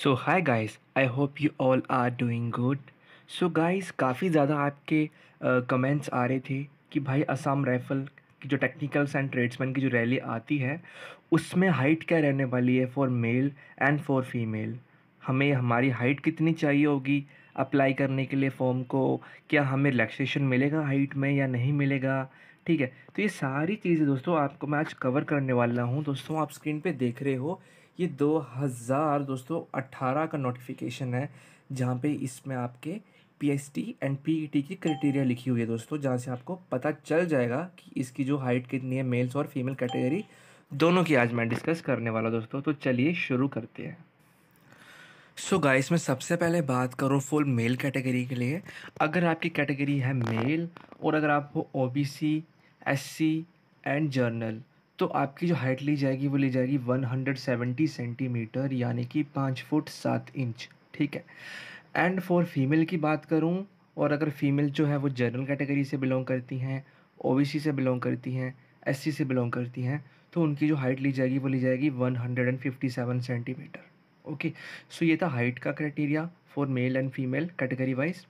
so hi guys I hope you all are doing good so guys काफ़ी ज़्यादा आपके comments uh, आ रहे थे कि भाई असम राइफल की जो टेक्निकल्स एंड ट्रेड्समैन की जो रैली आती है उसमें हाइट क्या रहने वाली है for male and for female हमें हमारी हाइट कितनी चाहिए होगी अप्लाई करने के लिए फॉर्म को क्या हमें रिलैक्सेशन मिलेगा हाइट में या नहीं मिलेगा ठीक है तो ये सारी चीज़ें दोस्तों आपको मैं आज कवर करने वाला हूँ दोस्तों आप स्क्रीन पे देख रहे हो ये 2000 दोस्तों 18 का नोटिफिकेशन है जहाँ पे इसमें आपके टी एंड टी की क्राइटेरिया लिखी हुई है दोस्तों जहाँ से आपको पता चल जाएगा कि इसकी जो हाइट कितनी है मेल्स और फीमेल कैटेगरी दोनों की आज मैं डिस्कस करने वाला दोस्तों तो चलिए शुरू करते हैं सो so गाइस मैं सबसे पहले बात करूँ फुल मेल कैटेगरी के लिए अगर आपकी कैटेगरी है मेल और अगर आप हो O B C S C and general तो आपकी जो हाइट ली जाएगी वो ली जाएगी 170 सेंटीमीटर यानी कि पाँच फुट सात इंच ठीक है एंड फॉर फीमेल की बात करूँ और अगर फीमेल जो है वो जनरल कैटेगरी से बिलोंग करती हैं ओ से बिलोंग करती हैं एस से बिलोंग करती हैं तो उनकी जो हाइट ली जाएगी वो ली जाएगी 157 सेंटीमीटर ओके सो ये था हाइट का criteria for male and female category wise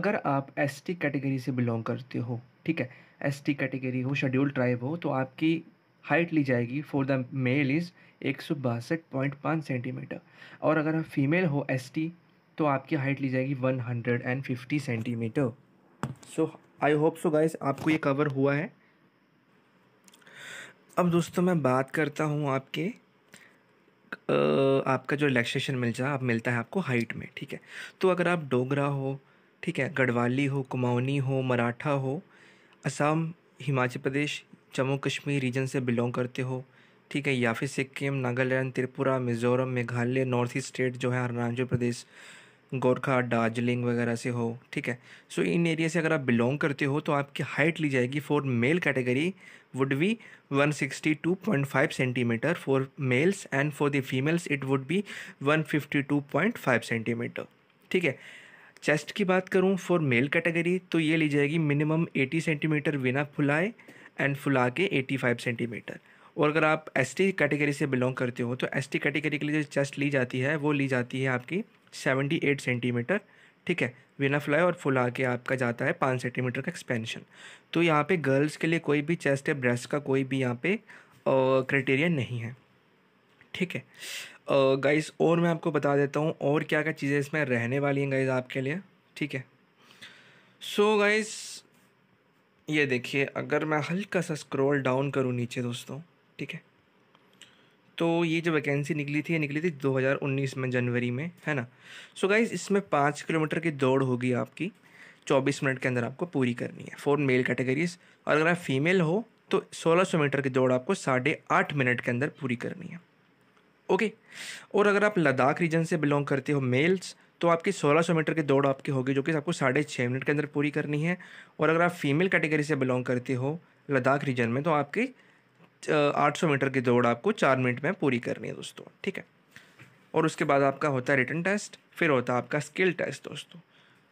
अगर आप एसटी कैटेगरी से बिलोंग करते हो ठीक है एसटी कैटेगरी हो शेड्यूल ट्राइब हो तो आपकी हाइट ली जाएगी फॉर द मेल इज़ एक सौ बासठ पॉइंट पाँच सेंटीमीटर और अगर आप फीमेल हो एस टी तो आपकी हाइट ली जाएगी one hundred and fifty centimetre so I hope so guys आपको ये कवर हुआ है अब दोस्तों मैं बात करता हूँ आपके आपका जो रिलैक्सेशन मिल जाए आप मिलता है आपको हाइट में ठीक है तो अगर आप डोगरा हो ठीक है गढ़वाली हो कुमाऊनी हो मराठा हो असम हिमाचल प्रदेश जम्मू कश्मीर रीजन से बिलोंग करते हो ठीक है या फिर Sikkim Nagaland Tripura Mizoram Meghalaya north east state जो है अरुणाचल प्रदेश गोरखा दार्जिलिंग वगैरह से हो ठीक है सो इन एरिया से अगर आप बिलोंग करते हो तो आपकी हाइट ली जाएगी for male category would be 162.5 centimetre for males and for the females it would be 152.5 centimetre ठीक है चेस्ट की बात करूँ फॉर मेल कैटेगरी तो ये ली जाएगी मिनिमम 80 सेंटीमीटर बिना फुलाए एंड फुला के एटी फाइव सेंटीमीटर और अगर आप एस टी कैटेगरी से बिलोंग करते हो तो एस टी कैटेगरी के लिए जो चेस्ट ली जाती है वो ली जाती है आपकी सेवेंटी एट सेंटीमीटर ठीक है बिना फ्लाई और फुला के आपका जाता है पाँच सेंटीमीटर का एक्सपेंशन तो यहाँ पे गर्ल्स के लिए कोई भी चेस्ट या ब्रेस्ट का कोई भी यहाँ पे क्राइटेरिया नहीं है ठीक है गाइस और मैं आपको बता देता हूँ और क्या क्या चीज़ें इसमें रहने वाली हैं गाइस आपके लिए ठीक है सो so, गाइस ये देखिए अगर मैं हल्का सा स्क्रॉल डाउन करूँ नीचे दोस्तों ठीक है तो ये जो वैकेंसी निकली थी ये निकली थी 2019 में जनवरी में है ना सो so गाइज इसमें पाँच किलोमीटर की दौड़ होगी आपकी 24 मिनट के अंदर आपको पूरी करनी है फोर मेल कैटेगरीज और अगर आप फीमेल हो तो 1600 मीटर की दौड़ आपको साढ़े आठ मिनट के अंदर पूरी करनी है ओके और अगर आप लद्दाख रीजन से बिलोंग करते हो मेल्स तो आपकी 1600 मीटर की दौड़ आपकी होगी जो कि आपको साढ़े छः मिनट के अंदर पूरी करनी है और अगर आप फीमेल कैटेगरी से बिलोंग करते हो लद्दाख रीजन में तो आपकी 800 मीटर की दौड़ आपको चार मिनट में पूरी करनी है दोस्तों ठीक है और उसके बाद आपका होता है रिटर्न टेस्ट फिर होता है आपका स्किल टेस्ट दोस्तों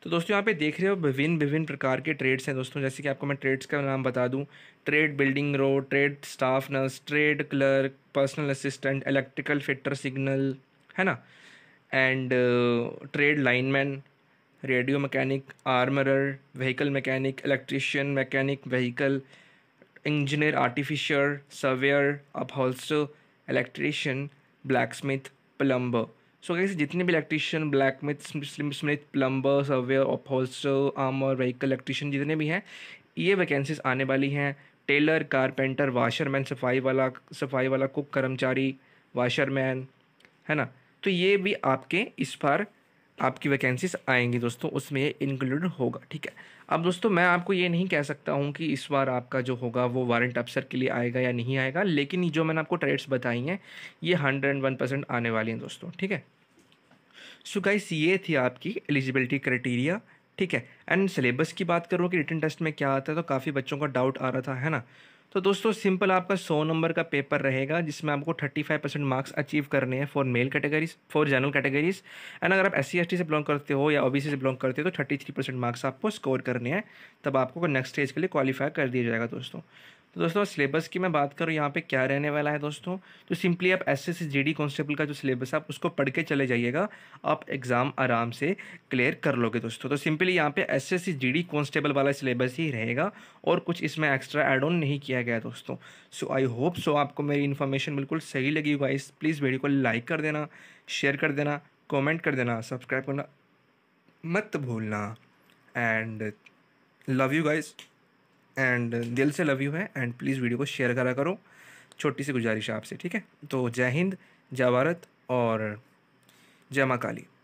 तो दोस्तों यहाँ पे देख रहे हो विभिन्न विभिन्न प्रकार के ट्रेड्स हैं दोस्तों जैसे कि आपको मैं ट्रेड्स का नाम बता दूँ trade building row trade staff nurse trade clerk personal assistant electrical fitter signal है ना and trade lineman radio mechanic armourer vehicle mechanic electrician mechanic vehicle engineer artificer surveyor upholsterer electrician black smith plumber so कैसे जितने भी electrician blacksmith smith plumber surveyor upholsterer armour vehicle electrician जितने भी हैं ये vacancies आने वाली हैं टेलर कारपेंटर वाशरमैन सफाई वाला सफाई वाला कुक कर्मचारी वाशरमैन है ना तो ये भी आपके इस बार आपकी वैकेंसीज आएंगी दोस्तों उसमें ये इंक्लूड होगा ठीक है अब दोस्तों मैं आपको ये नहीं कह सकता हूँ कि इस बार आपका जो होगा वो वारंट अफसर के लिए आएगा या नहीं आएगा लेकिन जो मैंने आपको ट्रेड्स बताई हैं ये हंड्रेड एंड वन परसेंट आने वाली हैं दोस्तों ठीक है सो गाइस ये थी आपकी एलिजिबिलिटी क्राइटेरिया ठीक है एंड सिलेबस की बात करूँ कि रिटर्न टेस्ट में क्या आता है तो काफ़ी बच्चों का डाउट आ रहा था है ना तो दोस्तों सिंपल आपका सौ नंबर का पेपर रहेगा जिसमें आपको thirty five percent marks achieve करने हैं for male categories for general categories and अगर आप एस सी से बिलोंग करते हो या ओ से बिलोंग करते हो तो थर्टी थ्री परसेंट मार्क्स आपको स्कोर करने हैं तब आपको नेक्स्ट स्टेज के लिए क्वालिफाई कर दिया जाएगा दोस्तों तो दोस्तों सिलेबस की मैं बात करूँ यहाँ पे क्या रहने वाला है दोस्तों तो सिंपली आप S S G D constable का जो सिलेबस है आप उसको पढ़ के चले जाइएगा आप एग्ज़ाम आराम से क्लियर कर लोगे दोस्तों तो सिंपली यहाँ पे S S G D constable वाला सिलेबस ही रहेगा और कुछ इसमें एक्स्ट्रा एड ऑन नहीं किया गया दोस्तों सो आई होप सो आपको मेरी इन्फॉर्मेशन बिल्कुल सही लगी वाइस प्लीज़ वीडियो को लाइक कर देना शेयर कर देना कॉमेंट कर देना सब्सक्राइब करना मत भूलना and love you guys and दिल से लव यू है एंड प्लीज़ वीडियो को शेयर करा करो छोटी सी गुजारिश है आपसे ठीक है तो जय हिंद जय भारत और जय माँ काली